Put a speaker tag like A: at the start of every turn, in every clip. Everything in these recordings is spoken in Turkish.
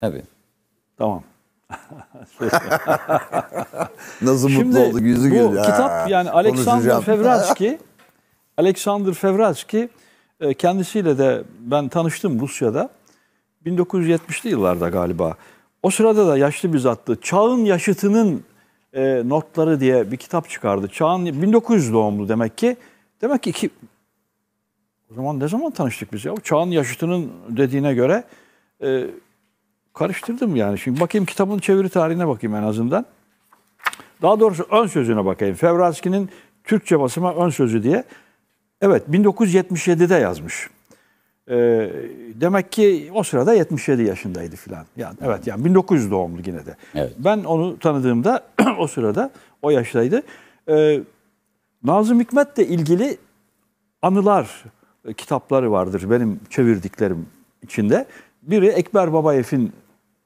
A: Tabii. Tamam. Nasıl Şimdi mutlu oldu yüzü bu kitap yani Aleksandr Fevratski Aleksandr Fevratski kendisiyle de ben tanıştım Rusya'da. 1970'li yıllarda galiba. O sırada da yaşlı bir zattı. Çağın yaşıtının e, notları diye bir kitap çıkardı. Çağın 1900 doğumlu demek ki. Demek ki iki, o zaman ne zaman tanıştık biz ya? Çağın yaşıtının dediğine göre e, karıştırdım yani. Şimdi bakayım kitabın çeviri tarihine bakayım en azından. Daha doğrusu ön sözüne bakayım. Fevraski'nin Türkçe basıma ön sözü diye. Evet 1977'de yazmış. Ee, demek ki o sırada 77 yaşındaydı filan. Yani evet yani 1900 doğumlu yine de. Evet. Ben onu tanıdığımda o sırada o yaştaydı. Ee, Nazım Hikmet'le ilgili anılar e, kitapları vardır benim çevirdiklerim içinde. Biri Ekber Babayev'in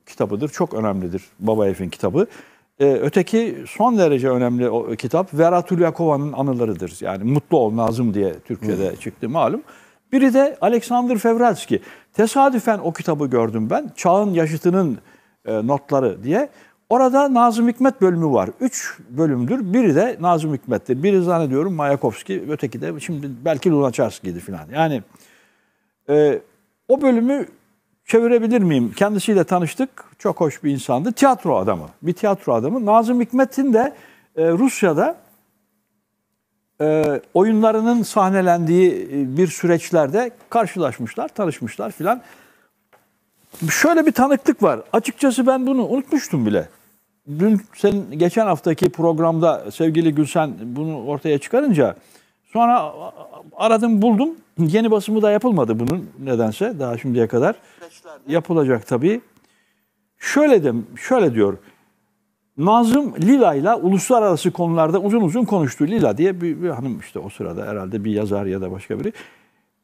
A: kitabıdır. Çok önemlidir Babaev'in kitabı. E, öteki son derece önemli o kitap Vera Tulyakova'nın anılarıdır. Yani Mutlu Ol Nazım diye Türkçe'de Hı. Hmm. çıktı malum. Biri de Alexander Fevrelski. Tesadüfen o kitabı gördüm ben. Çağın Yaşıtı'nın e, notları diye. Orada Nazım Hikmet bölümü var. Üç bölümdür. Biri de Nazım Hikmet'tir. Biri zannediyorum Mayakovski, öteki de şimdi belki Lunaçarski'ydi falan. Yani e, o bölümü çevirebilir miyim? Kendisiyle tanıştık. Çok hoş bir insandı. Tiyatro adamı. Bir tiyatro adamı. Nazım Hikmet'in de e, Rusya'da e, oyunlarının sahnelendiği e, bir süreçlerde karşılaşmışlar, tanışmışlar filan. Şöyle bir tanıklık var. Açıkçası ben bunu unutmuştum bile. Dün senin geçen haftaki programda sevgili Gülsen bunu ortaya çıkarınca Sonra aradım buldum. Yeni basımı da yapılmadı bunun nedense daha şimdiye kadar. Yapılacak tabii. Şöyle de şöyle diyor. Nazım Lila ile uluslararası konularda uzun uzun konuştu. Lila diye bir, bir hanım işte o sırada herhalde bir yazar ya da başka biri.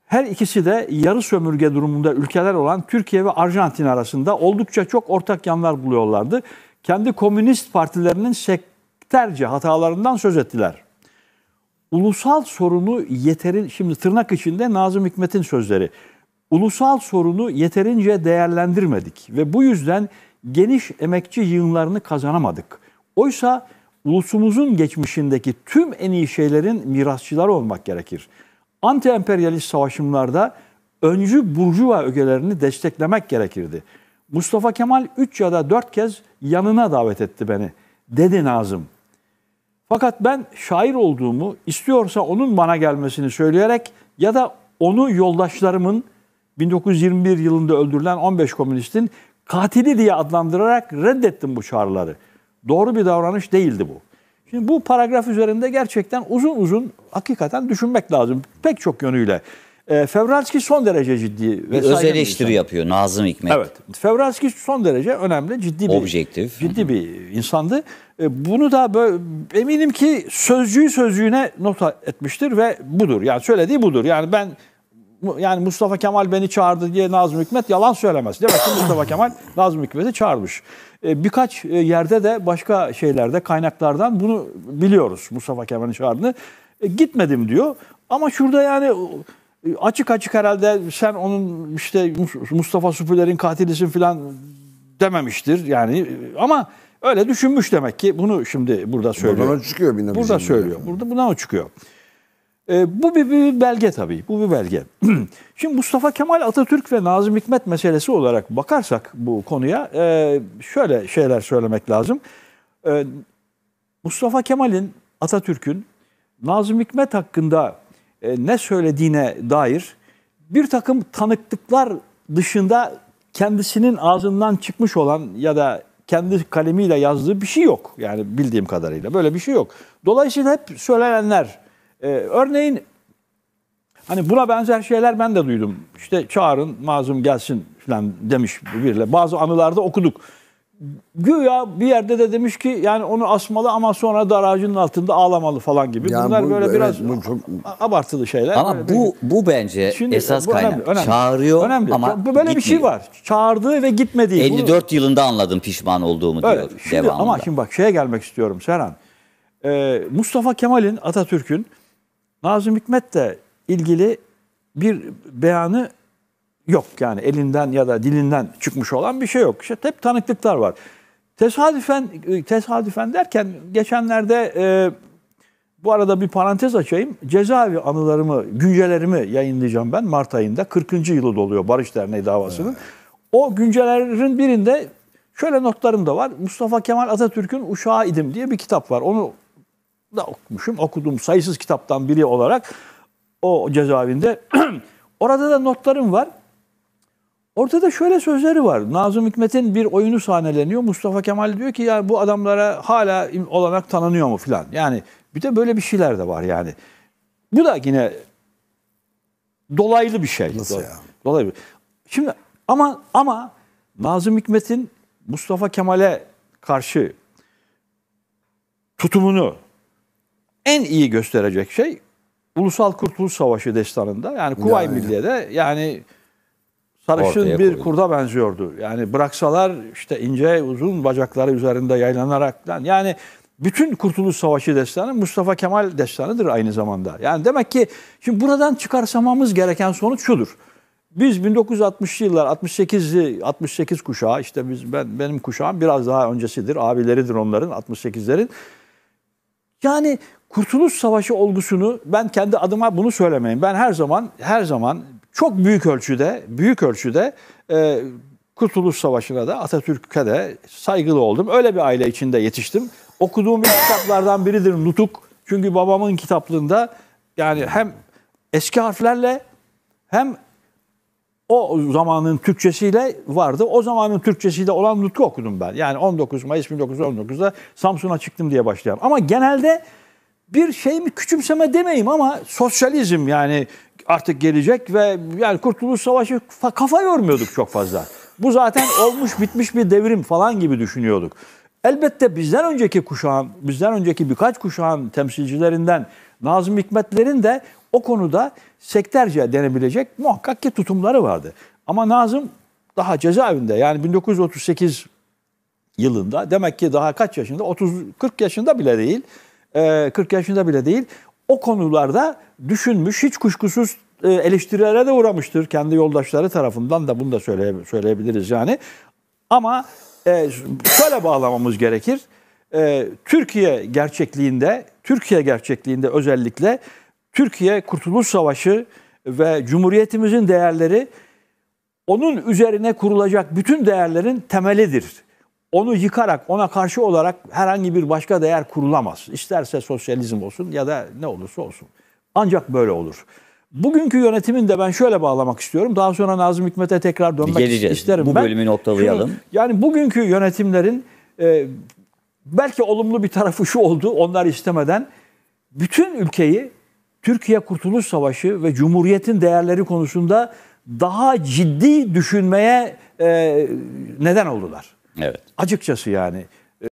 A: Her ikisi de yarı sömürge durumunda ülkeler olan Türkiye ve Arjantin arasında oldukça çok ortak yanlar buluyorlardı. Kendi komünist partilerinin sektörce hatalarından söz ettiler ulusal sorunu yeterin şimdi tırnak içinde Nazım Hikmet'in sözleri. Ulusal sorunu yeterince değerlendirmedik ve bu yüzden geniş emekçi yığınlarını kazanamadık. Oysa ulusumuzun geçmişindeki tüm en iyi şeylerin mirasçıları olmak gerekir. Anti-emperyalist savaşımlarda öncü burjuva ögelerini desteklemek gerekirdi. Mustafa Kemal 3 ya da 4 kez yanına davet etti beni. Dedi Nazım. Fakat ben şair olduğumu istiyorsa onun bana gelmesini söyleyerek ya da onu yoldaşlarımın 1921 yılında öldürülen 15 komünistin katili diye adlandırarak reddettim bu çağrıları. Doğru bir davranış değildi bu. Şimdi bu paragraf üzerinde gerçekten uzun uzun hakikaten düşünmek lazım pek çok yönüyle. Ee, Fevralski son derece ciddi. Ve bir öz eleştiri insan. yapıyor Nazım Hikmet. Evet. Fevralski son derece önemli, ciddi bir objektif. Ciddi bir insandı. Ee, bunu da böyle, eminim ki sözcüğü sözcüğüne nota etmiştir ve budur. Yani söylediği budur. Yani ben yani Mustafa Kemal beni çağırdı diye Nazım Hikmet yalan söylemez. Demek ki Mustafa Kemal Nazım Hikmet'i çağırmış. Ee, birkaç e, yerde de başka şeylerde kaynaklardan bunu biliyoruz Mustafa Kemal'in çağırdığını. E, gitmedim diyor. Ama şurada yani e, açık açık herhalde sen onun işte Mustafa Süpürler'in katilisin filan dememiştir yani e, ama öyle düşünmüş demek ki bunu şimdi burada söylüyor. Buradan çıkıyor bir Burada söylüyor. Burada buna o çıkıyor. E, bu bir, bir belge tabii. Bu bir belge. Şimdi Mustafa Kemal Atatürk ve Nazım Hikmet meselesi olarak bakarsak bu konuya e, şöyle şeyler söylemek lazım. E, Mustafa Kemal'in, Atatürk'ün Nazım Hikmet hakkında e, ne söylediğine dair bir takım tanıklıklar dışında kendisinin ağzından çıkmış olan ya da kendi kalemiyle yazdığı bir şey yok. Yani bildiğim kadarıyla böyle bir şey yok. Dolayısıyla hep söylenenler. E, örneğin hani buna benzer şeyler ben de duydum. İşte çağırın mazum gelsin falan demiş birle Bazı anılarda okuduk güya bir yerde de demiş ki yani onu asmalı ama sonra da aracının altında ağlamalı falan gibi. Yani Bunlar bu, böyle evet, biraz bu çok... abartılı şeyler. Ama bu bu bence Şimdi, esas bu kaynak. Önemli, önemli. Çağırıyor önemli. ama böyle gitmiyor. bir şey var. Çağırdığı ve gitmediği. 54 bunu... yılında anladım pişman olduğumu Öyle. diyor şimdi, devamında. Ama şimdi bak şeye gelmek istiyorum Serhan. Ee, Mustafa Kemal'in Atatürk'ün Nazım Hikmet'le ilgili bir beyanı yok. Yani elinden ya da dilinden çıkmış olan bir şey yok. İşte hep tanıklıklar var. Tesadüfen e, tesadüfen derken geçenlerde e, bu arada bir parantez açayım. Cezaevi anılarımı, güncelerimi yayınlayacağım ben Mart ayında. 40. yılı doluyor Barış Derneği davasının. O güncelerin birinde şöyle notlarım da var. Mustafa Kemal Atatürk'ün Uşağı İdim diye bir kitap var. Onu da okumuşum. Okuduğum sayısız kitaptan biri olarak o cezaevinde. Orada da notlarım var. Ortada şöyle sözleri var. Nazım Hikmet'in bir oyunu sahneleniyor. Mustafa Kemal diyor ki ya bu adamlara hala olanak tanınıyor mu filan. Yani bir de böyle bir şeyler de var yani. Bu da yine dolaylı bir şey. Nasıl ya? Dolaylı. Şimdi ama ama Nazım Hikmet'in Mustafa Kemal'e karşı tutumunu en iyi gösterecek şey Ulusal Kurtuluş Savaşı destanında yani Kuvayi yani. Milliye'de yani sarışın Ortaya bir koydu. kurda benziyordu. Yani bıraksalar işte ince uzun bacakları üzerinde yaylanarak yani bütün Kurtuluş Savaşı destanı Mustafa Kemal destanıdır aynı zamanda. Yani demek ki şimdi buradan çıkarsamamız gereken sonuç şudur. Biz 1960'lı yıllar 68'li 68 kuşağı işte biz ben benim kuşağım biraz daha öncesidir. Abileridir onların 68'lerin. Yani Kurtuluş Savaşı olgusunu ben kendi adıma bunu söylemeyin. Ben her zaman her zaman çok büyük ölçüde, büyük ölçüde e, Kurtuluş Savaşı'na da Atatürk'e de saygılı oldum. Öyle bir aile içinde yetiştim. Okuduğum bir kitaplardan biridir Nutuk. Çünkü babamın kitaplığında yani hem eski harflerle hem o zamanın Türkçesiyle vardı. O zamanın Türkçesiyle olan nutuk okudum ben. Yani 19 Mayıs 1919'da Samsun'a çıktım diye başlayan. Ama genelde bir şey mi küçümseme demeyeyim ama sosyalizm yani artık gelecek ve yani Kurtuluş Savaşı kafa yormuyorduk çok fazla. Bu zaten olmuş bitmiş bir devrim falan gibi düşünüyorduk. Elbette bizden önceki kuşağın, bizden önceki birkaç kuşağın temsilcilerinden Nazım Hikmetler'in de o konuda sektörce denebilecek muhakkak ki tutumları vardı. Ama Nazım daha cezaevinde yani 1938 yılında demek ki daha kaç yaşında 30 40 yaşında bile değil 40 ee, yaşında bile değil. O konularda düşünmüş, hiç kuşkusuz e, eleştirilere de uğramıştır. Kendi yoldaşları tarafından da bunu da söyleyebiliriz yani. Ama e, şöyle bağlamamız gerekir. E, Türkiye gerçekliğinde, Türkiye gerçekliğinde özellikle Türkiye Kurtuluş Savaşı ve Cumhuriyetimizin değerleri onun üzerine kurulacak bütün değerlerin temelidir onu yıkarak ona karşı olarak herhangi bir başka değer kurulamaz. İsterse sosyalizm olsun ya da ne olursa olsun. Ancak böyle olur. Bugünkü yönetimin de ben şöyle bağlamak istiyorum. Daha sonra Nazım Hikmet'e tekrar dönmek Geleceğiz. isterim Bu bölümü noktalayalım. Şunu, yani bugünkü yönetimlerin e, belki olumlu bir tarafı şu oldu onlar istemeden. Bütün ülkeyi Türkiye Kurtuluş Savaşı ve Cumhuriyet'in değerleri konusunda daha ciddi düşünmeye e, neden oldular. Evet. Açıkçası yani